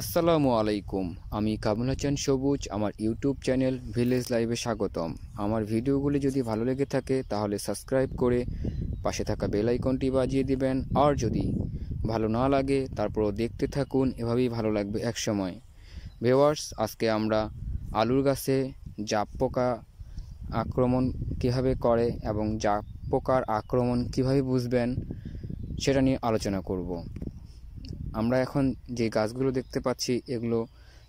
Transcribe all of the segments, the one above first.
আসসালামু আলাইকুম আমি কামুল হোসেন সবুজ আমার ইউটিউব চ্যানেল ভিলেজ লাইভে স্বাগতম আমার ভিডিওগুলি যদি ভালো লেগে থাকে তাহলে সাবস্ক্রাইব করে পাশে থাকা বেল আইকনটি বাজিয়ে দিবেন আর যদি ভালো না লাগে তারপরও দেখতে থাকুন এভাবেই ভালো লাগবে একসময় ভেওয়ার্স আজকে আমরা আলুর গাছে জাপ পোকা আক্রমণ কিভাবে করে এবং জাপ পোকার আক্রমণ কিভাবে বুঝবেন সেটা নিয়ে আলোচনা করব আমরা এখন যে গাছগুলো দেখতে পাচ্ছি এগুলো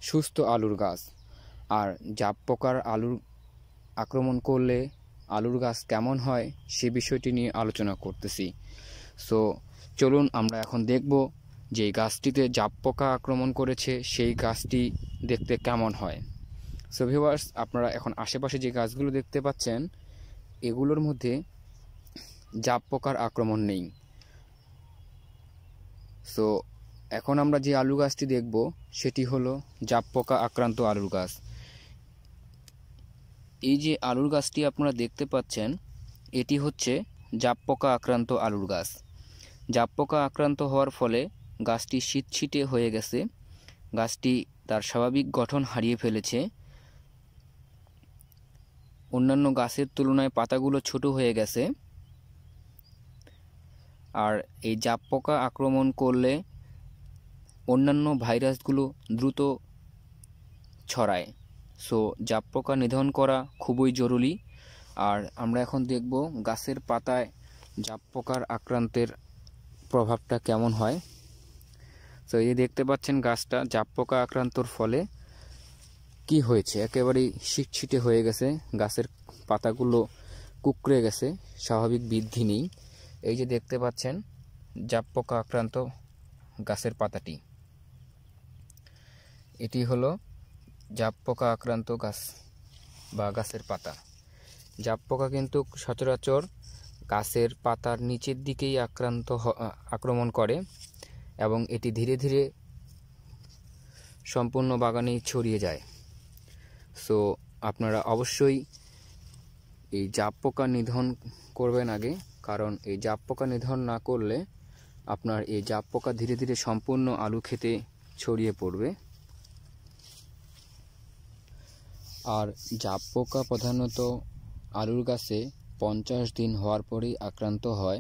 সুস্থ আলুর গাছ আর জাপ পোকার আলুর আক্রমণ করলে আলুর গাছ কেমন হয় সে বিষয়টি নিয়ে আলোচনা করতেছি সো চলুন আমরা এখন দেখব যে গাছটিতে জাপ পোকা আক্রমণ করেছে সেই গাছটি দেখতে কেমন হয় সো ভিউয়ার্স আপনারা এখন আশেপাশে যে গাছগুলো দেখতে পাচ্ছেন এগুলোর মধ্যে জাপ পোকার আক্রমণ নেই সো এখন আমরা যে আলু গাছটি দেখব সেটি হলো জাপ পোকা আক্রান্ত আলুর গাছ এই যে আলুর গাছটি আপনারা দেখতে পাচ্ছেন এটি হচ্ছে জাপ পোকা আক্রান্ত আলুর গাছ জাপ পোকা আক্রান্ত হওয়ার ফলে গাছটি শীতছিটে হয়ে গেছে গাছটি তার স্বাভাবিক গঠন হারিয়ে ফেলেছে অন্যান্য গাছের তুলনায় পাতাগুলো ছোট হয়ে গেছে আর এই জাপ পোকা আক্রমণ করলে অন্যান্য ভাইরাসগুলো দ্রুত ছড়ায় সো জাপ পোকা নিধন করা খুবই জরুরি আর আমরা এখন দেখব গাছের পাতায় জাপ পোকার আক্রান্তের প্রভাবটা কেমন হয় তো এই দেখতে পাচ্ছেন গাছটা জাপ পোকা আক্রান্তর ফলে কি হয়েছে একেবারেই শিটছিটে হয়ে গেছে গাছের পাতাগুলো কুকড়ে গেছে স্বাভাবিক বৃদ্ধি নেই এই যে দেখতে পাচ্ছেন জাপ পোকা আক্রান্ত গাছের পাতাটি এটি হলো জাপ পোকা আক্রান্ত গাছ বা গাছের পাতা জাপ পোকা কিন্তু সচরাচর গাছের পাতার নিচের দিকেই আক্রান্ত আক্রমণ করে এবং এটি ধীরে ধীরে সম্পূর্ণ বাগানে ছড়িয়ে যায় সো আপনারা অবশ্যই এই জাপ পোকা নিধন করবেন আগে কারণ এই জাপ পোকা নিধন না করলে আপনার এই জাপ পোকা ধীরে ধীরে সম্পূর্ণ আলু খেতে ছড়িয়ে পড়বে আর জাপ পোকা প্রধানত আলুর গাছে পঞ্চাশ দিন হওয়ার পরেই আক্রান্ত হয়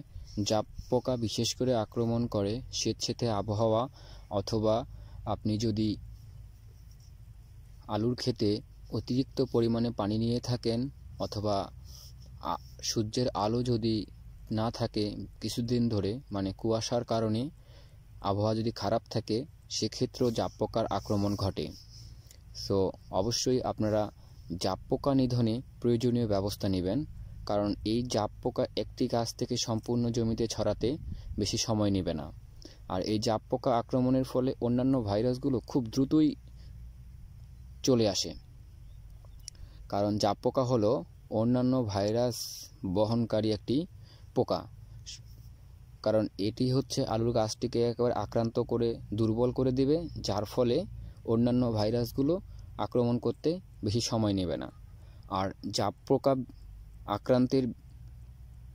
জাপ পোকা বিশেষ করে আক্রমণ করে স্বেচ্ছেতে আবহাওয়া অথবা আপনি যদি আলুর ক্ষেতে অতিরিক্ত পরিমাণে পানি নিয়ে থাকেন অথবা সূর্যের আলো যদি না থাকে কিছুদিন ধরে মানে কুয়াশার কারণে আবহাওয়া যদি খারাপ থাকে সেক্ষেত্রেও জাপ পোকার আক্রমণ ঘটে সো অবশ্যই আপনারা জাপ পোকা নিধনে প্রয়োজনীয় ব্যবস্থা নেবেন কারণ এই জাপ পোকা একটি গাছ থেকে সম্পূর্ণ জমিতে ছড়াতে বেশি সময় নেবে না আর এই জাপ পোকা আক্রমণের ফলে অন্যান্য ভাইরাসগুলো খুব দ্রুতই চলে আসে কারণ জাপ পোকা হলো অন্যান্য ভাইরাস বহনকারী একটি পোকা কারণ এটি হচ্ছে আলুর গাছটিকে একেবারে আক্রান্ত করে দুর্বল করে দিবে যার ফলে অন্যান্য ভাইরাসগুলো আক্রমণ করতে বেশি সময় নেবে না আর জাপ পোকা আক্রান্তের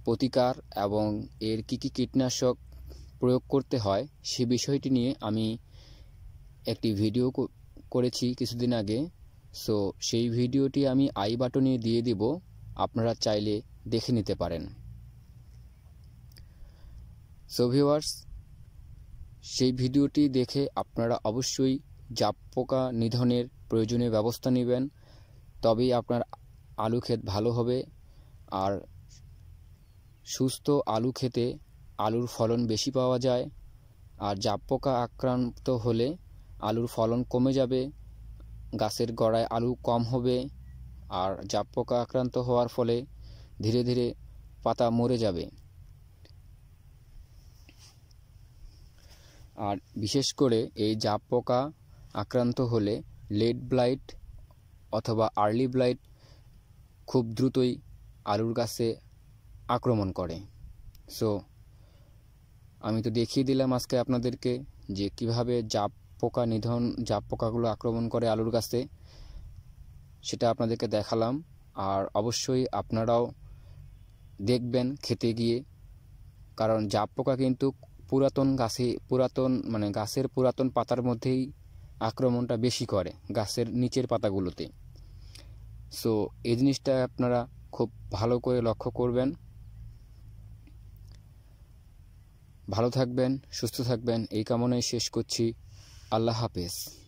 প্রতিকার এবং এর কী কী কীটনাশক প্রয়োগ করতে হয় সে বিষয়টি নিয়ে আমি একটি ভিডিও করেছি কিছুদিন আগে সো সেই ভিডিওটি আমি আই বাটনে দিয়ে দিব আপনারা চাইলে দেখে নিতে পারেন সো ভিওয়ার্স সেই ভিডিওটি দেখে আপনারা অবশ্যই জাপ পোকা নিধনের প্রয়োজনীয় ব্যবস্থা নেবেন তবেই আপনার আলু ক্ষেত ভালো হবে আর সুস্থ আলু খেতে আলুর ফলন বেশি পাওয়া যায় আর জাপ পোকা আক্রান্ত হলে আলুর ফলন কমে যাবে গাছের গড়ায় আলু কম হবে আর জাপ পোকা আক্রান্ত হওয়ার ফলে ধীরে ধীরে পাতা মরে যাবে আর বিশেষ করে এই জাপ পোকা আক্রান্ত হলে লেট ব্লাইট অথবা আর্লি ব্লাইট খুব দ্রুতই আলুর গাছে আক্রমণ করে সো আমি তো দেখিয়ে দিলাম আজকে আপনাদেরকে যে কিভাবে জাপ পোকা নিধন জাপ পোকাগুলো আক্রমণ করে আলুর গাছে সেটা আপনাদেরকে দেখালাম আর অবশ্যই আপনারাও দেখবেন খেতে গিয়ে কারণ জাপ পোকা কিন্তু পুরাতন গাছে পুরাতন মানে গাছের পুরাতন পাতার মধ্যেই আক্রমণটা বেশি করে গাছের নিচের পাতাগুলোতে সো এই জিনিসটা আপনারা খুব ভালো করে লক্ষ্য করবেন ভালো থাকবেন সুস্থ থাকবেন এই কামনায় শেষ করছি আল্লাহ হাফেজ